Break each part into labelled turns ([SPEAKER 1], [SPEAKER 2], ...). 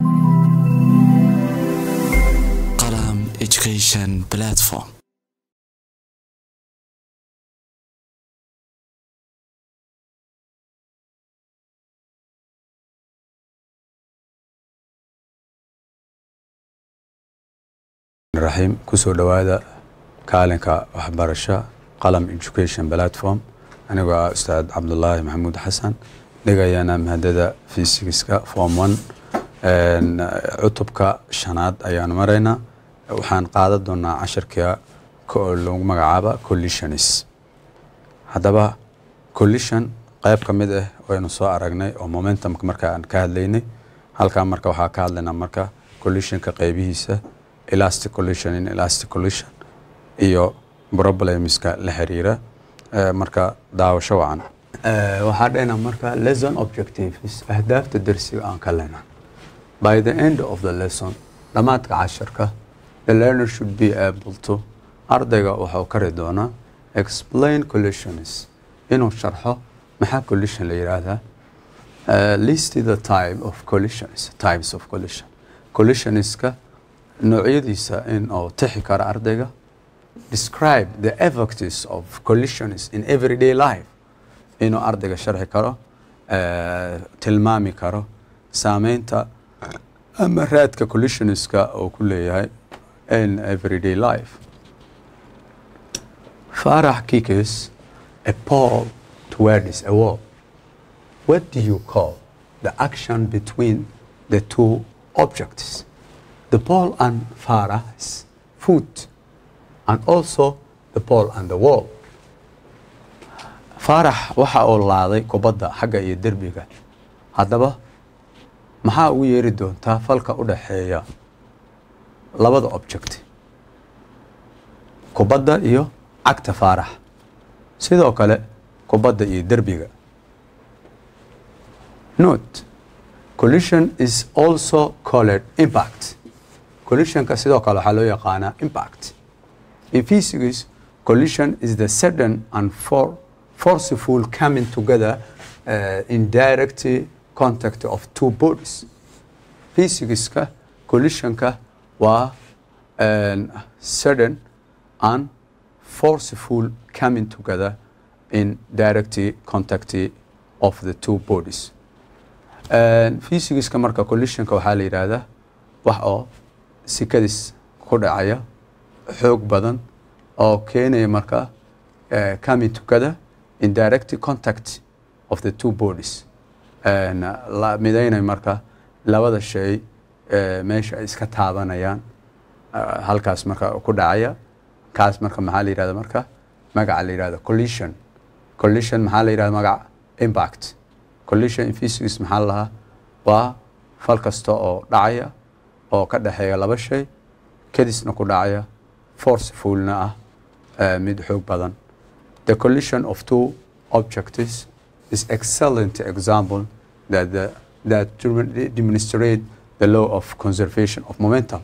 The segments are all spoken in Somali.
[SPEAKER 1] Qalam ku soo raxiim dhowaada kaalinka waxbarasho qalam education platform anigoo ah ustaad cabdulaahi maxamuud xasan dhigayaana mahadada fysicska form one Eh, cutubka shanaad ayaan maraynaa waxaan qaadan doonaa casharka lagu magacaaba collisionis haddaba collision qayb ka mid ah eh waynu soo aragnay oo momentum marka aan ka hadlaynay halkaa marka waxaa ka hadlaynaa marka collisionka qaybihiisa elastic collision in elastic collision iyo problemska la xiriira eh, marka daawasho wacan waxaa dhahna marka lesson objectives ahdaafta darsiga aan ka leynaa by the end of the lesson dhammaadka cashirka the learner should be able to ardayga waxuu kari doonaa explain collisions inuu sharxo maxaa collision la yidhaahdaa uh, list the type of collisions types of collision collisionska noocyadiisa inuu tixi karo ardayga describe the effects of collisions in everyday life inuu ardayga sharxi karo uh, tilmaami karo saameynta ama raadka collisionska oo ku leeyahay in everyday life farah kikis a poll towards a wall what do you call the action between the two objects the pole and farah's foot and also the pole and the wall faarax waxa uu laaday kubadda xagga iyo derbiga haddaba maxaa ugu yeeri doontaa falka u dhexeeya labada object kubadda iyo cagta faaraxa sidoo kale kubadda iyo derbiga note collision is also called impact collisionka sidoo kale waxaa loo yaqaanaa impact in physics collision is the sudden and for forceful coming together uh, eh, in direct contact of two bodies physicska collisionka waa sudden and forceful coming together in directy contact of the two bodies physicska marka collisionka waxaa la yidhaahdaa wax oo sikadis ku dhacaya xoog badan oo keenaya marka eh, coming together in directy contact of the two bodies la midaynay marka labada shay meesha ay iska taabanayaan halkaas marka ku dhacaya kaas marka maxaa la yihahda marka magaca la yihahda collision collision maxaa la yihahda magaca impact collision in physics maxaa lahaa waa fal kasta oo dhacaya oo ka dhexeeya laba shay kadisna ku dhacaya forcefuulna ah mid xoog badan the collision of two objectives is excellent example that, the, that demonstrate the law of conservation of momentum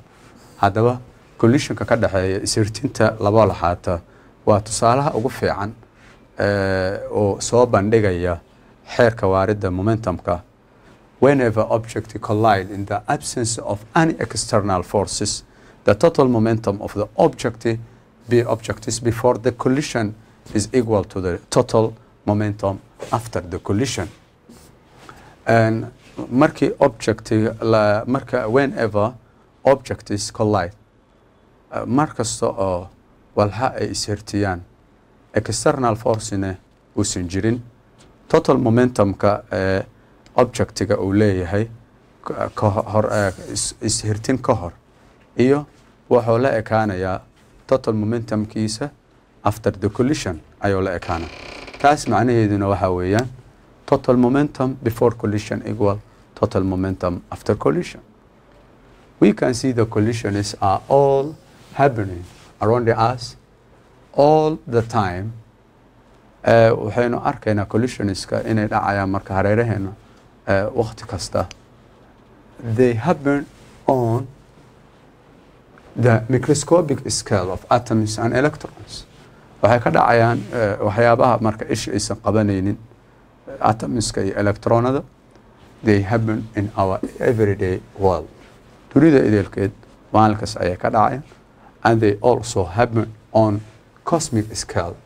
[SPEAKER 1] haddaba collisionka ka dhexeeya isirtinta laba laxaata waa tusaalaha ugu fiican eh, oo soo bandhigaya xeerka waaridda momentumka whenever object collide in the absence of any external forces the total momentum of the object be objects before the collision is equal to the total momentum after the collision and markii objective la uh, marka whenever objects collide uh, mar kasta oo uh, walxa ay e ishirtiyaan external forcena uusan jirin total momentumka ee objectiga uu leeyahay kahor uh, ishirtin ka hor iyo wuxuu la ekaanayaa total momentumkiisa after the collision ayuu la ekaana taas macnaheeduna waxaa weeyaan total momentum before collision equal total momentum after collision we can see the collisions are all happening around us all the time eh, waxaynu arkaynaa collisionska inay dhacayaan marka hareeraheena eh, wakti kasta they happen on the microscopic scale of atoms and electrons waxay ka dhacayaan eh, waxyaabaha marka isha aysan qabanaynin eh, atomiska iyo electronada they happen in our everyday world dunida ideelkeed maalinkaas ayay ka dhacayaan and they also happen on cosmic scale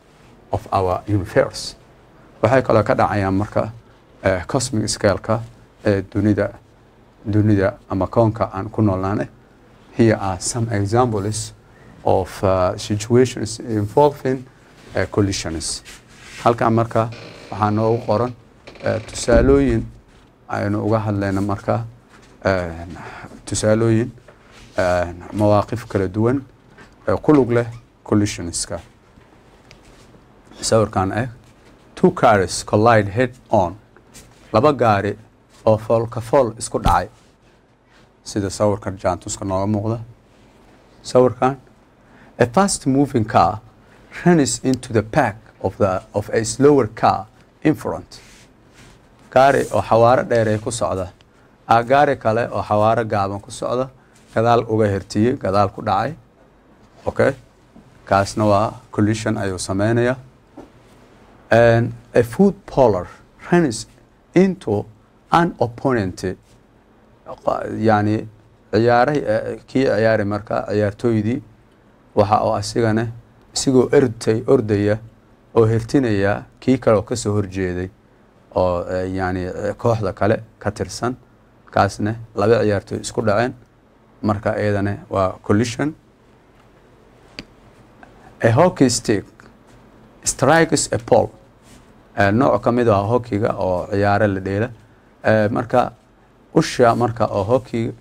[SPEAKER 1] of our universe waxay kaloo ka dhacayaan marka eh, cosmic scaleka ee dunida dunida ama koonka aan ku noolnaanay here are some examples of uh, situations involving uh, collisions halkan marka waxaa noogu qoran uh, tusaalooyin aynu uga hadlayna marka um, tusaalooyin um, mawaaqif kala duwan uh, ku lug leh collisionska sawirkan eg eh, two cars collide head on laba gaari oo foolka fool isku dhacay sida sawirkan jaantuska nooga muuqda sawirkan a fast moving car runs into the pack of, the, of a slower car in front gaari oo xawaaro dheeree ku socda a gaari kale oo xawaaro gaaban ku socda gadaal uga hertiyey gadaal ku dhacay okay kaasna waa collision ayuu sameynaya a food polar runs into an opponent yani ciyaarahi kii ciyaari marka ciyaartooydii waxa oo asigana isigoo orday ordaya oo hertinaya kii kaleoo oo kasoo horjeeday oo eh, yani eh, kooxda kale ka tirsan kaasna laba ciyaartoy isku dhaceen marka iyadana waa collision a hockey stick strikes a pole eh, nooc ka mid ah hokiga oo ciyaare la dheela marka usha marka oo hokiga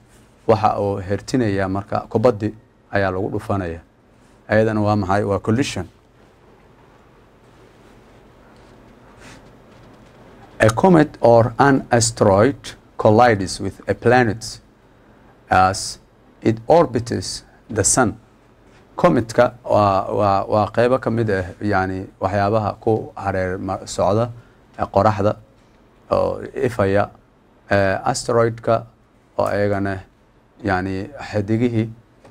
[SPEAKER 1] waxa uu hertinaya marka kubaddi ayaa lagu dhufanaya ayadana waa maxay waa collision a comet or an asteroid collides with a planet as it orbits the sun cometka waa waa qeybo ka mid ah yani waxyaabaha ku hareer socda qoraxda oo ifaya asteroidka oo iyagana yani xidigihii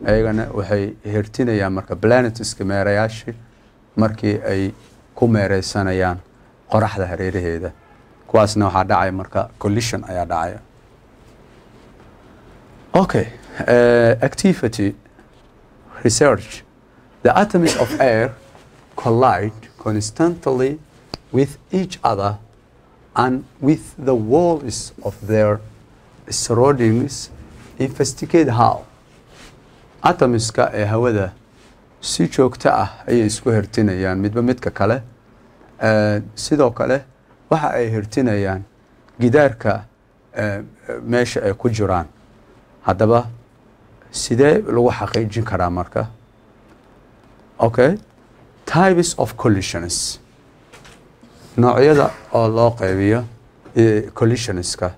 [SPEAKER 1] ayagana waxay hertinayaan marka planetiska meerayaashii markii ay ku meereysanayaan qoraxda hareeraheeda kuwaasna waxaa dhacay marka collision ayaa dhacay okay uh, activity research the atoms of air collide constantly with each other and with the walls of their surroundings investigate how atomiska ee hawada si joogto ah ayay isku hertinayaan midba midka kale sidoo kale waxa ay hertinayaan gidaarka meesha ay ku jiraan haddaba sidee lagu xaqiijin karaa marka okay types of collisions noocyada oo loo qeybiyo collisionska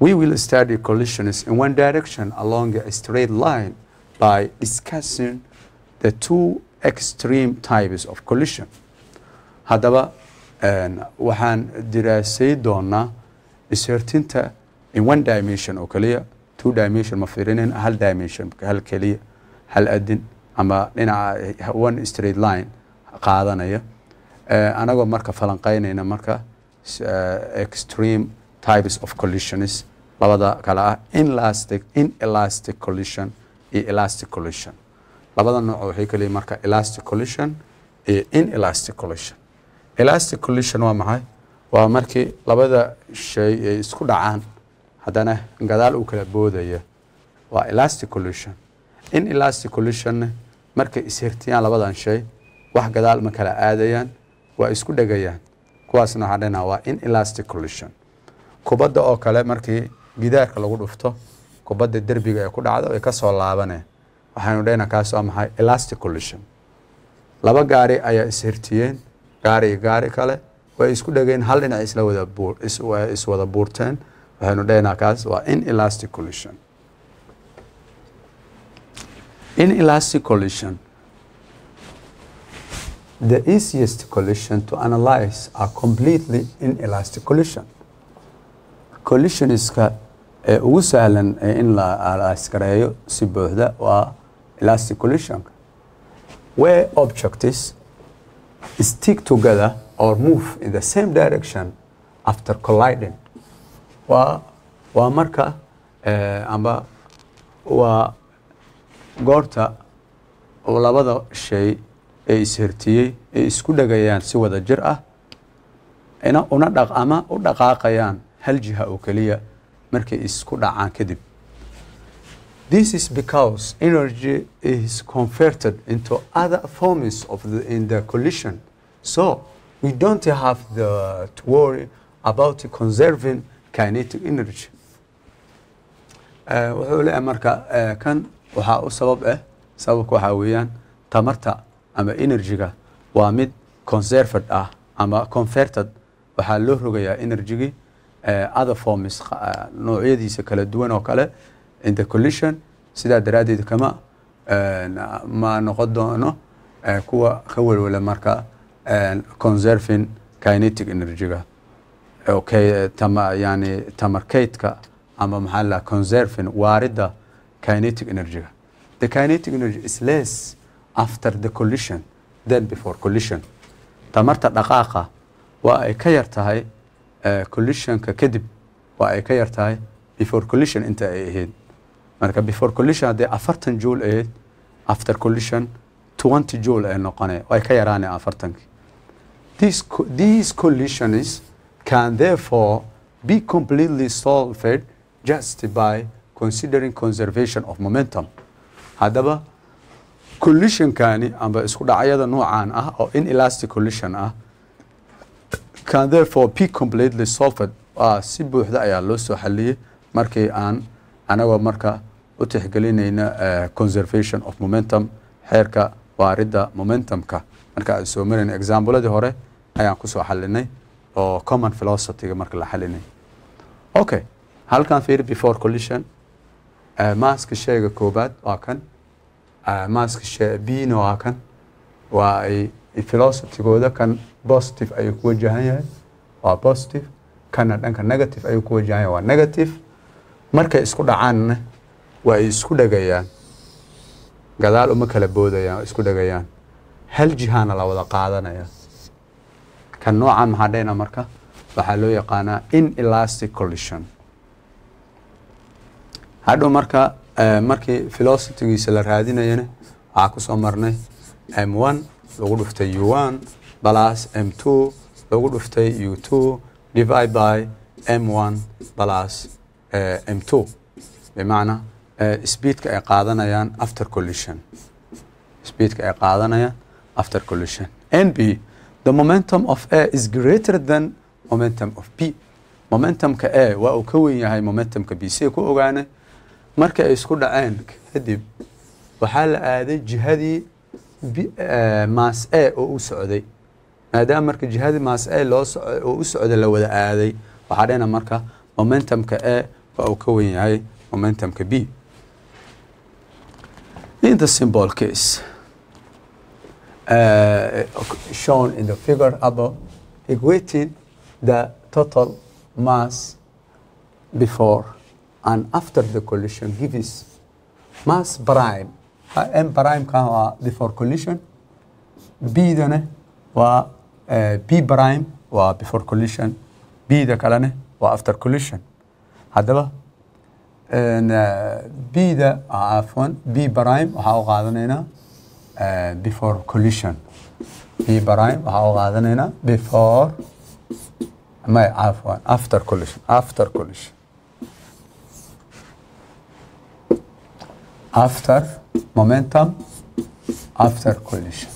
[SPEAKER 1] we will study collisions in one direction along a straight line by discussing the two extreme types of collision haddaba waxaan diraasay doonaa ishertinta in one dimension oo keliya two dimension ma fiirinayn hal dimension hal keliya hal adin ama dhinaca one straight line qaadanaya eh, anagoo marka falanqaynayna marka eh, extreme types of collisions labada kale ah in elastic collision iyo elastic collision labada nooc waxay kale marka elastic collision iyo in collision elastic collision waa maxay waa markii labada shay ay isku dhacaan haddana gadaal uu kala boodaya waa elastic collision in elastic collisionna markay ishirtiyaan labadan shay wax gadaal ma kala aadayaan waa isku dhegayaan kuwaasna waxaa dhenaha waa in elastic collision kubadda oo kale markii gidaarka lagu dhufto kubadda derbiga ee ku dhacdo ay ka soo laabaneen waxaanu dhahna kaas waa maxay elastic collision laba gaari ayaa ishirtiyeen gaari iyo gaari kale way isku dhegeen hal dhinac isla wada buur iswada buurteen waxaanu dhahnaa kaas waa in elastic collision in elastic collision the easiest collision to analyze are completely inelastic collision collision iska ee ugu sahlan in la iskareeyo si buuxda waa elastic collisionka where objects stick together or move in the same direction after colliding waa waa marka amba waa goorta labada shay ee ishirtiyey ee isku dhagayaan si wada jir ah una dhaq ama u dhaqaaqayaan hal jiha oo keliya markay isku dhacaan kadib this is because energy is converted into other forms of the, in the collision so we don't have the to worry about conserving kinetic energy eh, wuxuu leeyahay marka eh, kan waxaa u sabab ah eh, sababka waxaa weeyaan tamarta ama enerjiga waa mid conserved ah ama converted waxaa loo rogayaa enerjigii atherforms eh, uh, noocyadiisa kala duwan oo kale intercollision sidaa daraaddeed kama eh, ma noqon doono eh, kuwa ka welwala marka conserving kinetic energyga yani tamarkaydka ama maxaa la conserving waaridda kinetic energyga the kinetic energy is less after the collision than before collision tamarta dhaqaaqa waa ay ka yar tahay collisionka kadib waa ay ka yar tahay before collision inta ay ahayd marka before collision haddee afartan jool ahayd after collision twenty jool ay noqoneen way ka yaraane afartankii these collisions can therefore be completely solved just by considering conservation of momentum haddaba collisionkani amba isku dhacyada noocaan ah oo inelastic collision ah can therefore be completely solved ah, si buuxda ayaa loo soo xaliyay markii aan anagoo marka u tixgelinayna eh, conservation of momentum xeerka waaridda momentumka marka aan soo marayna exaambuladii hore ayaan kusoo xalinay oo common philosophiga marka la xalinay okay halkan fiir before collision eh, maaska shayga koobaad waa kan eh, maaska shay bina waa kan waa ay philosophy kan bositive ayuu ku wajahan yahay waa bositive kana dhanka negative ayuu ku wajahan yahay waa negative markay isku dhacaanna waa ay isku dhegayaan gadaal uma kala boodayaan waa isku dhegayaan hal jihaana la wada qaadanaya kan noocaan maxaa dhayna marka waxaa loo yaqaanaa in elastic collision hadhow marka eh, markii philosophigiisa la raadinayana waxaa kusoo marnay m one lagu dhuftay u one plus m2 lagu dhuftay u2 divide by m1 plus eh, m2 bimacnaa eh, speedka ay qaadanayaan after collision speedka ay qaadanayaan after collision nb the momentum of a is greater than momentum of b momentumka a waa uu ka wen yahay momentumka b si ku ogaanay marka ay isku dhaceen kadib waxaa la aaday jihadii eh, maas a oo u socday maadaama marka jihadii maas-ee loo u socda la wada aaday waxaa dhena marka momentumka e waa uu ka wen yahay b in the symbol case uh, shown in the figure above equating the total mass before and after the collision gives mass prime m prime before collision b then و b eh, prime waa before collision b-da kalene waa after collision haddaba eh, b-da ah, afwan b prime waxaa u qaadanaynaa eh, before collision b prime waxaa u qaadanaynaa before may afwan after collision after collision after momentum after collision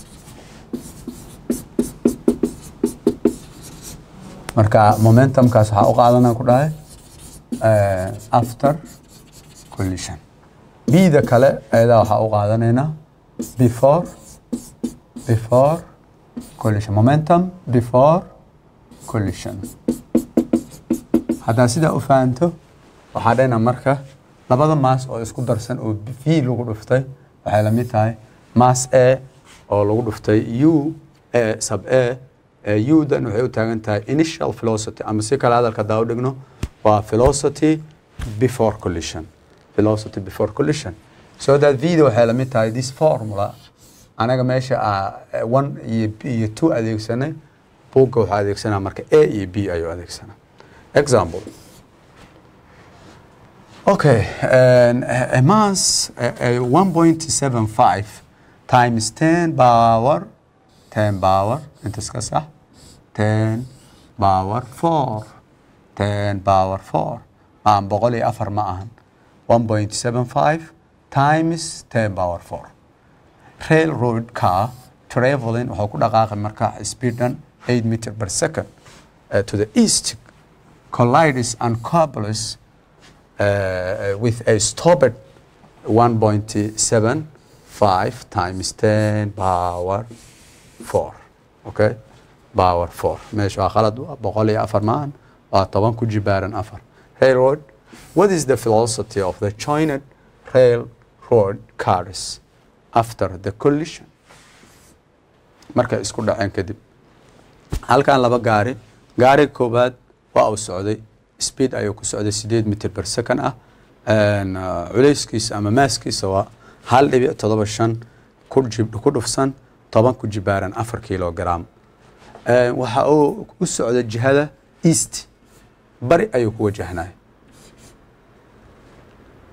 [SPEAKER 1] marka momentumkaas waxaa u qaadana ku dhahay eh, after collision bida kale ayadaa waxaa u qaadanaynaa before before collision momentum before collision haddaa sidaa u fahanto waxaa dhayna marka labada maas oo isku darsan oo v lagu dhuftay waxay la mid tahay mass a oo lagu dhuftay u e sab a udan waxay u taagan tahay initial philosophy ama si kale hadalka hadaa u dhigno waa philosophy before collision philosophy before collision so that vida waxay lamid tahay this formula anaga meesha ah, one iyo b iyo two adeegsanay buugga waxaa adeegsanaa marka a iyo b ayuu adeegsanaa example okay a eh, eh, month eh, one point seven five times ten power ten power intas ka sax ten power four ten power four aan boqol iyo afar ma ahan one point seven five times ten power four railroadka traveling wuxuu ku dhaqaaqay marka speed dhan eight meter per second uh, to the east collides and cobbles uh, with a stop at 1.75 times 10 power 4 okay باور فور ماشي afar maan أفر toban ku jibaaran بارن أفر railroad what is the philosophy of the China railroad cars after the collision markay isku dhaceen kadib halkan laba gaari gaariga koowaad waa uu socday speed ayuu ku socday sideed mitir ber second ah culeyskiisa ama maaskiisa waa hal dhibic todoba shan ku dhufsan toban ku jibaaran afar kilogram waxa uu u socda jihada east bari ayuu ku wajahnay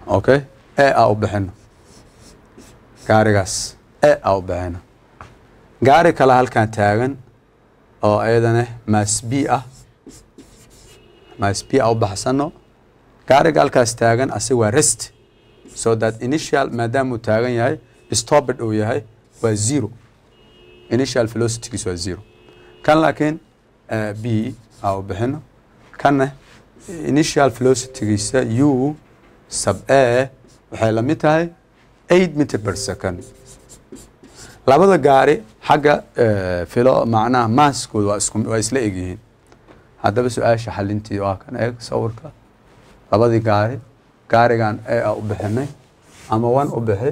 [SPEAKER 1] okay e a u bixino gaarigaas e a u bixino gaari kale halkan taagan oo ayadana mas b ah mas b a u baxsano gaariga halkaas taagan asi waa rest so that initial maadaamuu taagan yahay stobid uu yahay waa zero initial velocitygiis waa zero kan laakiin eh, b aa u bixino kanna initial velocitygiisa u sab e waxay lamid tahay eight meter per second labada gaari xagga eh, filo macnaha maaskooda waa isku waa isla egyihiin haddaba su-aasha xalintii waa kan eeg sawirka labadii gaari gaarigan e a u bixinay ama one u bixi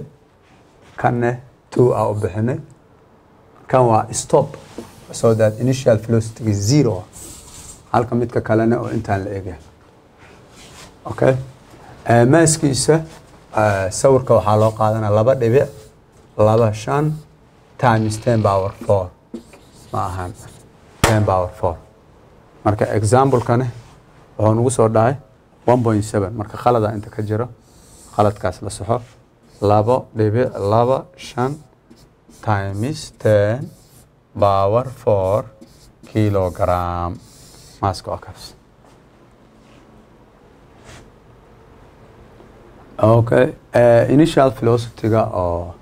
[SPEAKER 1] kanne two aa u bixinay kan waa stop so that initial velocity is zero halka midka kalena oo intaan la egen okay eh, maaskiisa eh, sawirka waxaa loo qaadanaa laba dhibic laba shan times ten power four ma ahan ten power four marka examplekani wuxuu nagu soo dhahay one point seven marka khalada inta ka jiro khaladkaas la saxo labo dhibic laba shan times ten باور فور kilogram ماسك أكبس okay uh, initial velocity ga oo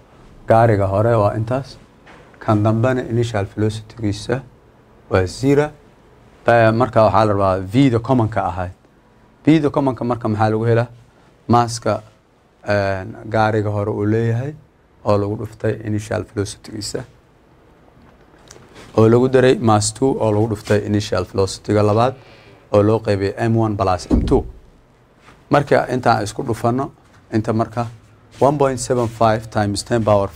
[SPEAKER 1] gaariga hore waa intaas kan dambena initial velocitygiisa waa zero eh, marka waxaa la rabaa vida commonka ahayd vida commonka marka maxaa lagu helaa maaska eh, gaariga hore uu leeyahay oo lagu dhuftay initial velocitygiisa oo lagu daray mas oo lagu dhuftay initial velocityga labaad oo loo qaybiyay m m marka intaan isku dhufano inta marka times power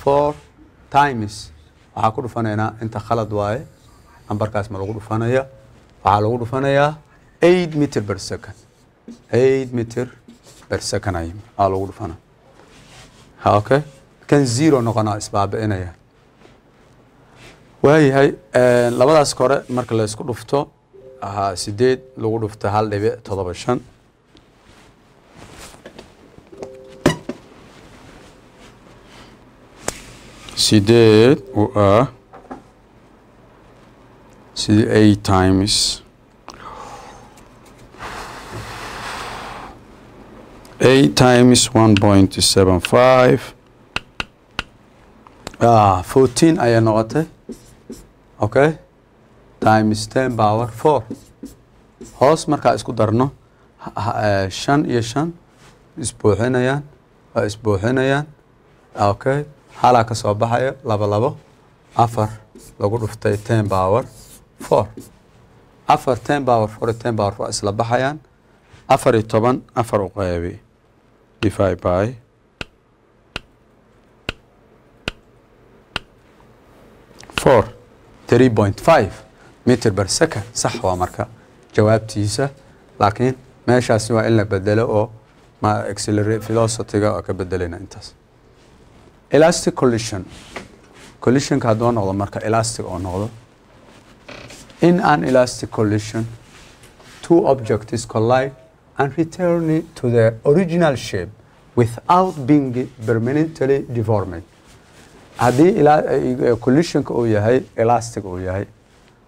[SPEAKER 1] times waxaa ku dhufanaynaa inta khalad waaye ambarkaas ma lagu dhufanaya waxaa lagu dhufanayaa eight mitr per second eight mitr per second ayaa lagu dhufana okay kan zero noqonaa isbaabi'inaya waayahay labadaas kore marka laysku dhufto ahaa sideed lagu dhufto hal dhibic todoba shan sideed u ah sidi eight times eight times one point seven five ah, fourteen ayaa noqotay okay times ten power four hoos markaa isku darno e, shan iyo shan isbuuxinayaan waa isbuuxinayaan okay halaa ka soo baxaya laba labo afar lagu dhuftay ten power four afar ten power four iyo ten power four isla baxayaan afar iyo toban afar u qeybi divide by 3.5 mitir ber second sax waa marka jawaabtiisa laakiin meeshaasi waa in la bedelo oo ma velocityga oo ka bedelana intaas elastic collision collisionka hadduu noqdo marka elastic oo noqdo in an elastic collision two objects collide and return to their original shape without being permanently deformed haddii eh, collisionka uu yahay elastic uu yahay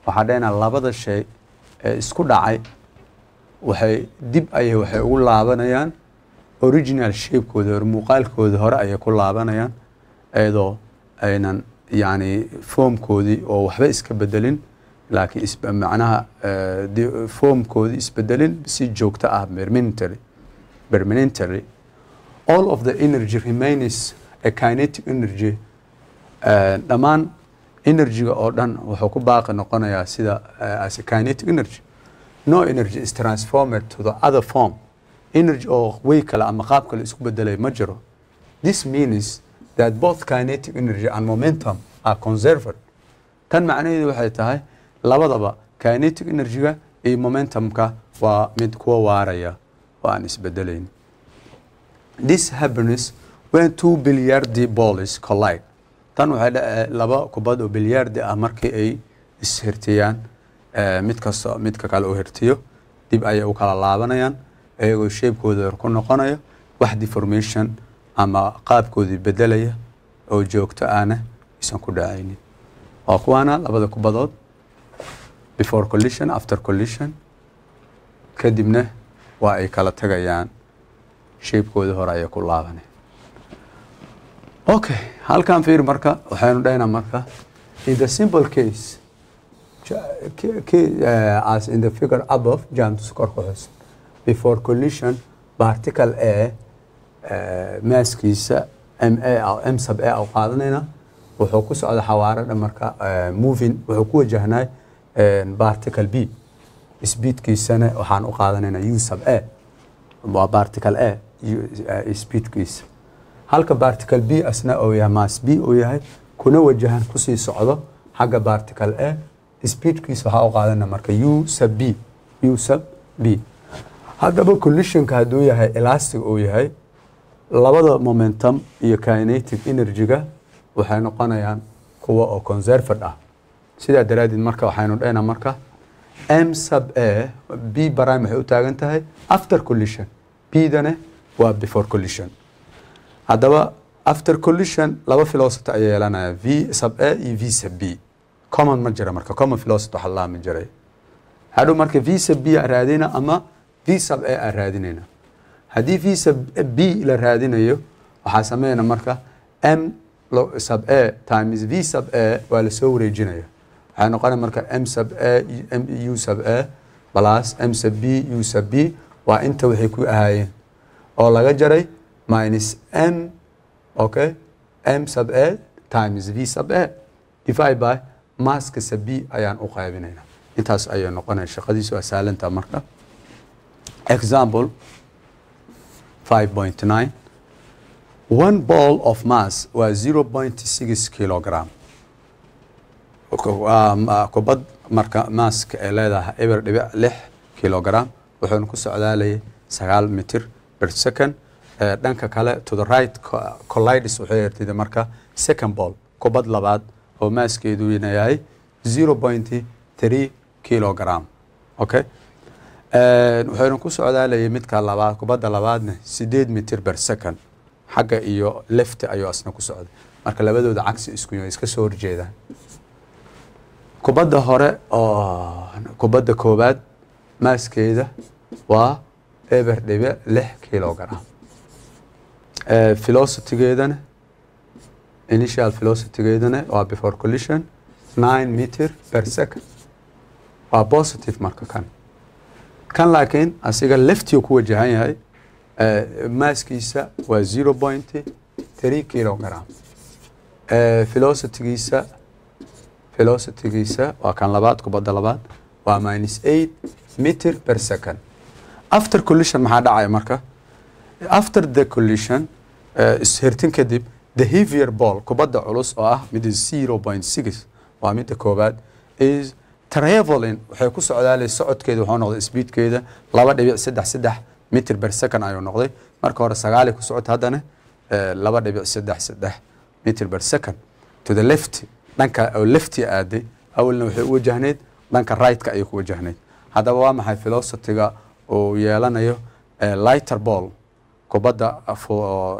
[SPEAKER 1] waxaa dhehnaa labada shay ee isku dhacay waxay dib ayay waxay ugu laabanayaan original shapekooda hore muuqaalkooda hore ayay ku laabanayaan ayadoo aynan yani foomkoodii oo waxba iska bedelin laakiin macnaha eh, foomkoodii isbedelin si joogto ah permanently permanently all of the energy remains a kinetic energy Eh, dhammaan energy oo dhan wuxuu ku baaqi noqonayaa sida eh, as a kinetic energy no energy is transformed to the other form energy oo way kale ama qaab kale isku bedelay ma jiro this means that both kinetic energy and momentum are conserved tan macnaheedu waxay tahay labadaba kinetic energy iyo momentumka waa mid kuwa waaraya oo aan isbedelayn this happens when two billiard balls collide tan waxaa eh, laba kubad oo bilyaardi ah markii ay ishirtiyaan eh, mid kasta midka kale uu hirtiyo dib ayay u kala laabanayaan iyagoo sheebkooda ku noqonaya wax deformation ama qaabkoodii bedelaya oo joogto aana isan ku dhacaynin waa kuwaana labada kubadood before collision after collision kadibna waa ay kala tagayaan sheebkooda hore ayay ku laabanaya okay halkan fiir marka waxaynu dhahaynaa marka in the simple case uh, as in the figure above jams kor ku xusan before collision particle a uh, eh, maaskiisa m a m sub a u qaadanayna wuxuu ku socda xawaarada marka uh, moving wuxuu ku wajahnay particle b speedkiisana waxaan u qaadanayna u sub a waa particle a speedkiisa halka bartical b asna uu yahay mas b uu yahay kuna wajahan kusii socdo xagga bartical a speedkiis waxaa u qaadana marka u sab b u sab b haddaba collisionka hadduu yahay elastic uu yahay labada momentum iyo kinetic energy-ga waxay noqonayaan kuwa oo conserved ah sidaa daraaddeed marka waxaynu dhaynaa marka m sub a b barime waxay u taagan tahay after collision b-dane waa before collision haddaba after collision laba philosophy ayaa yeelanaya v sab a iyo v sab b common ma jira marka common philosophy waxa laami jiray hadhow marka v sab b aan raadina ama v sab a aan raadinayna haddii v sab b la raadinayo waxaa sameynaa marka m sab a times v sab a waa lasoo wareejinaya waxay noqonaya marka m sab a u sab a plus m sab b u sab b waa inta waxay ku ahaayeen oo laga jaray minus m, okay, m sub l times v sub l divided by maskasa b ayaan u qaybinaynaa intaas ayay noqonaya shaqadiisu waa saalantaa marka example 5.9 one ball of mass waa 0.6 kilogram um, uh, kubad marka maaska ay leedahay eber dhibic lix kilogram wuxuuna ku socdaalayay sagaal mitir per second dhanka kale to the right collides waxay ertida marka second ball kubad labaad oo maaskeedu inayahay zero pointy three kilogram okay wuxuuna ku socdaalayay midka labaad kubadda labaadna sideed mitir ber second xagga iyo lefty ayuu asna ku socday marka labadooda cagsi isku iska soo horjeedaan kubadda hore oo kubadda koowaad maaskeeda waa eber dhibe lix kilogram velocitygeedana initial velocitygeedana waa before collision nine meter per second waa positive marka kan kan laakiin asiga leftiga ku wajahan yahay maaskiisa waa zero point three kilogram velocitygiisa velocitygiisa waa kan labaad kubadda labaad waa minus eight meter per second after collision maxaa dhacaya marka after the collision uh, ishertin kadib the heavier ball kubadda culus oo ah mid zero point six waa midda koowaad is traveling waxay ku socdaalay socodkeeda wuxuu noqday speedkeeda laba dhibic saddex saddex mitir ber second ayuu noqday marka hore sagaalay ku socota haddana uh, laba dhibic saddex saddex mitir ber second to the left dhanka oo lefti aaday awalna waxay u wajahnayd dhanka rightka ayay ku wajahnayd haddaba waa maxay philosophiga uu yeelanayo uh, lighter ball kubadda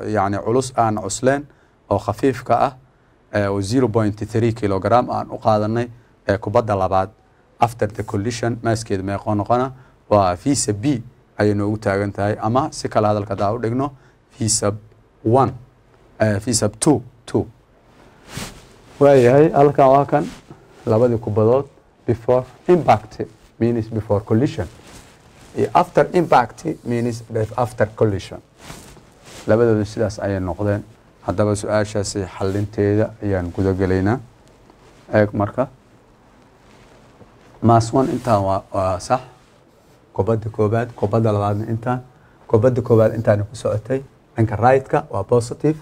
[SPEAKER 1] yani culus aan cusleen oo khafiifka ah oo zero point three kilogram aan u qaadanay ee kubadda labaad after the collision maaskeeda meeqoo noqona waa visa b ayay noogu taagan tahay ama si kale hadalka hadaa u dhigno visa one visa two two waayahay halkan waa kan labadii kubadood before impact means before collision after impact means after collision labadooda sidaas ayay noqdeen haddaba su-aashaasi xalinteeda ayaan gudagelaynaa eeg marka mas one intaan waa sax kubadda koobaad kubadda labaadna intaan kubadda koobaad intaana ku socotay dhanka rightka waa positive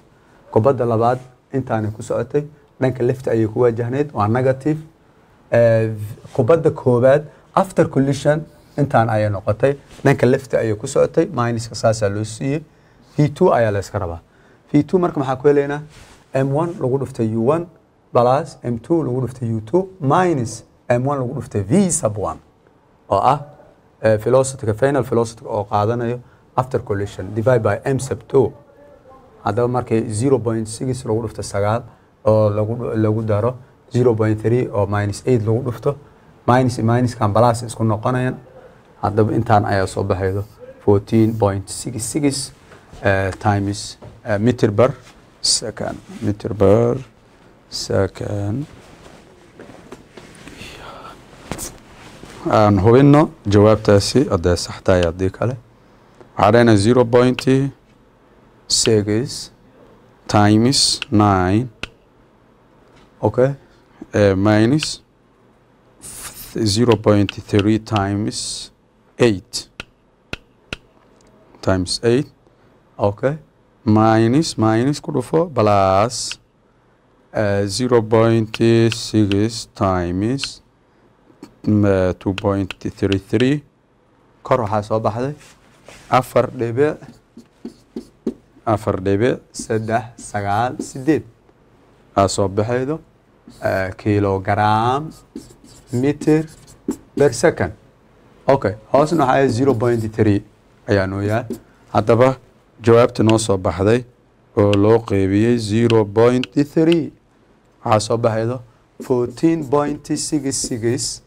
[SPEAKER 1] kubadda labaad intaana ku socotay dhanka lefta ayay ku waajahnayd waa negative kubadda koobaad after collision intaan ayay noqotay dhanka lefta ayay ku socotay minuska saasaa loo siiyey v two ayaa layska rabaa v two marka maxaa ku helaynaa m one lagu dhuftay u one plus m two lagu dhuftay u two minus m one lagu dhuftay v sub one oo ah philosophica eh, final philosophica oo qaadanayo after collision divide by m sub two haddaba markay zero point six lagu dhufto sagaal oo lagu lagu daro zero point three oo minus eight lagu dhufto minus minus kan isku noqonayaan haddaba intaan ayaa soo baxaydo fourteen point six six eh, times eh, meter per second meter per second aan hubinno jawaabtaasi haddee saxtahay haddii kale waxaa dhahna zero point six times nine okay eh, minus zero point three times 8 times 8 okay minus minus ku dhufo plus uh, 0.6 times mm, uh, 2.33 kor waxaa soo baxday afar dhibic afar dhibic saddex sagaal sideed aa soo baxaydo kilogram mitir per second okay hoosna waxaa zero point three ayaa nooyaa haddaba jawaabta noo soo baxday oo loo qeybiyey zero point three waxaa soo baxaydo fourteen point six six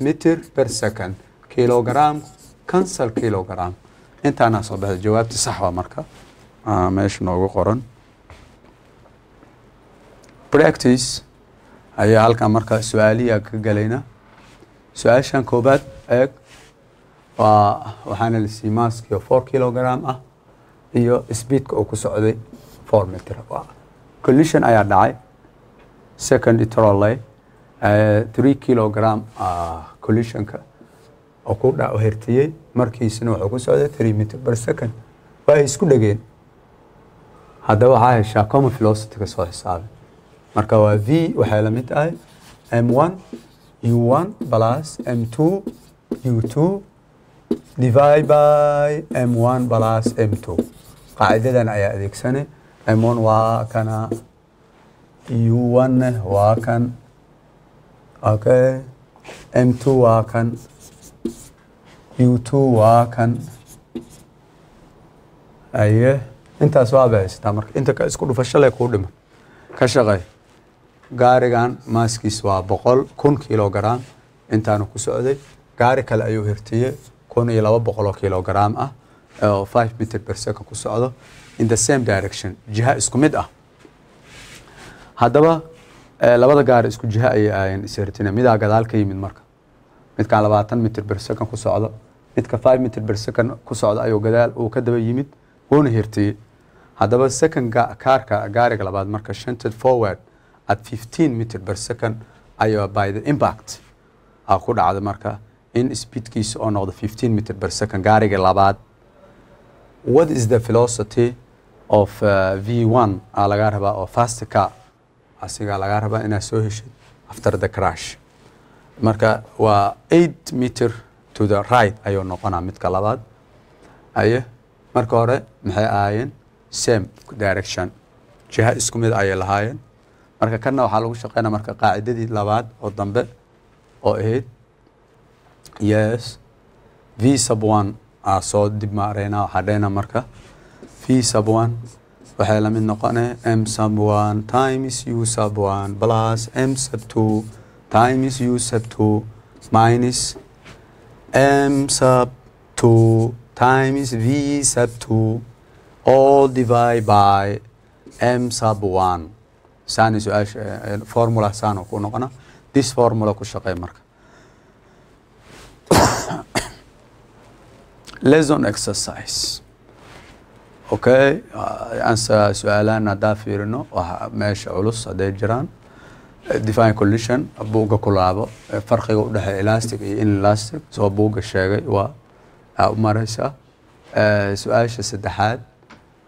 [SPEAKER 1] mitir per second kilogram cancel kilogram intaanaa soo baxday jawaabta saxwa marka ah, meesha noogu qoran practice ayaa halkan markaa su-aaliyaa ka galayna su-aashan koobaad eeg waxaana lasiiyey maaskiio four kilogram ah iyo sbiidka uu ku socday four mitr collision ayaa dhacay second trolley eh, three kilogram ah, collisionka oo ku dhac hertiyey markiisina wuxuu ku socday three mitr ber second waa ay isku dhegeen haddaba waxaa heshaa common velocity-ka soo xisaabay marka waa v waxay la mid tahay m one u one plus m two u two divide by m1 plus m2 qaacidadan ayaa adeegsanay m1 waa kana u1 waa kan okay m2 waa kan u2 waa kan aye intaas waaba haysataa marka inta ka isku dhufa shalay kuu dhiman ka shaqey gaarigan maaskiis waa boqol kun kilogram intaanu ku socday gaari kale ayuu hirtiyey kun iyo laba boqol kilogram ah oo five meter per second ku socdo in the same direction jiha isku mid ah haddaba eh, labada gaar isku jiha ayay aayeen ishertina midaa gadaal ka yimid marka midkaan labaatan mitir per second ku socdo midka five mitir per second ku socdo ayuu gadaal uu ka daba yimid wuuna hirtiyey haddaba second kaarka gaariga labaad marka shanted forward at fifteen mitir per second ayaa by the impact a ku dhacda marka in speedkiisa oo noqdo fifteen meter per second gaariga labaad what is the velocity of uh, v one aa lagaa rabaa oo fast car asigaa lagaa rabaa inaad soo heshid after the crash marka waa eight meter to the right ayuu noqonaa midka labaad aye marka hore maxay ahaayeen same direction jiha isku mid ayay lahaayeen marka kanna waxaa lagu shaqeynaa marka qaacidadii labaad oo dambe oo ahayd yes v sub one aa ah, soo dib maaraynaa waxaa dhahayna ah, marka v sub one waxay la mid noqonee m sub one times u sub one plus m sub two times u sub two minus m sub two times v sub two all divide by m sub one saanay su-aasha eh, formula saanoo ku noqona this formula ku shaqey marka lesson exercise okay uh, su-aalahan haddaan fiirino meesha culus hadday jiraan eh, define collision buugga ku laabo eh, farqiga udhexeeya elastic iyo inelastic soo buugga sheegay waa u mareysaa eh, su-aasha saddexaad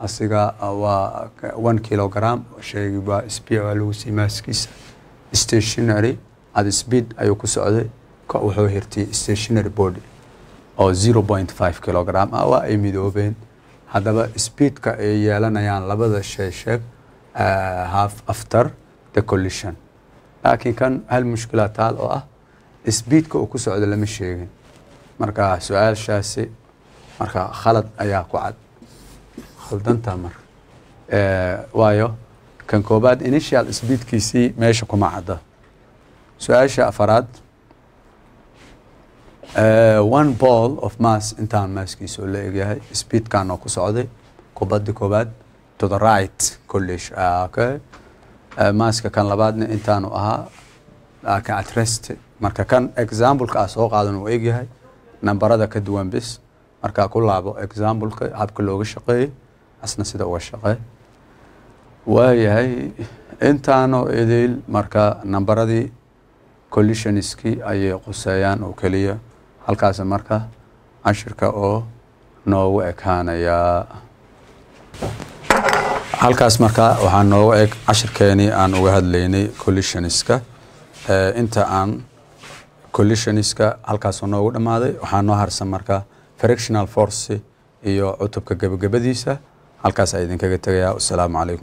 [SPEAKER 1] asiga ah, waa one kilogram sheegi waa speed waa lagu sii maaskiisa stationary ad speed ayuu ku socday wuxuu hirtiyey stationary body oo zero point five kilogram ah waa ay midoobeen haddaba speedka ay yeelanayaan labada sheesheeg eh, half after the collision laakiin kan hal mushkila taal oo ah speedka uu ku socdo lama sheegin marka su-aashaasi marka khalad ayaa ku cad khaldantaa mar eh, waayo kan koobaad initial speedkiisii meesha kuma cadda su-aasha afaraad Eh, one ball of mass intaan maaskiisa oo la egyahay speedkan oo ku socday kubadda koobaad to the right college ah, okay eh, maaska kan labaadna intaanu ahaa laakiin at marka kan exampleka aa ah soo qaadan uu egyahay nambarada ka duwan bis markaa ku laabo exampleka habka looga shaqeeyey asna sida uga shaqee waayahay intaanoo idil marka nambaradii collisionskii ayay quseeyaan oo keliya halkaas marka cashirka oo noogu ekaanayaa halkaas marka waxaa noogu eg cashirkeenii aan uga hadlaynay collisioniska inta aan collisioniska halkaasoo noogu dhammaaday waxaa noo harsan marka frictional force iyo cutubka gebagabadiisa halkaas a idinkaga tegayaa wasalaamu calaykum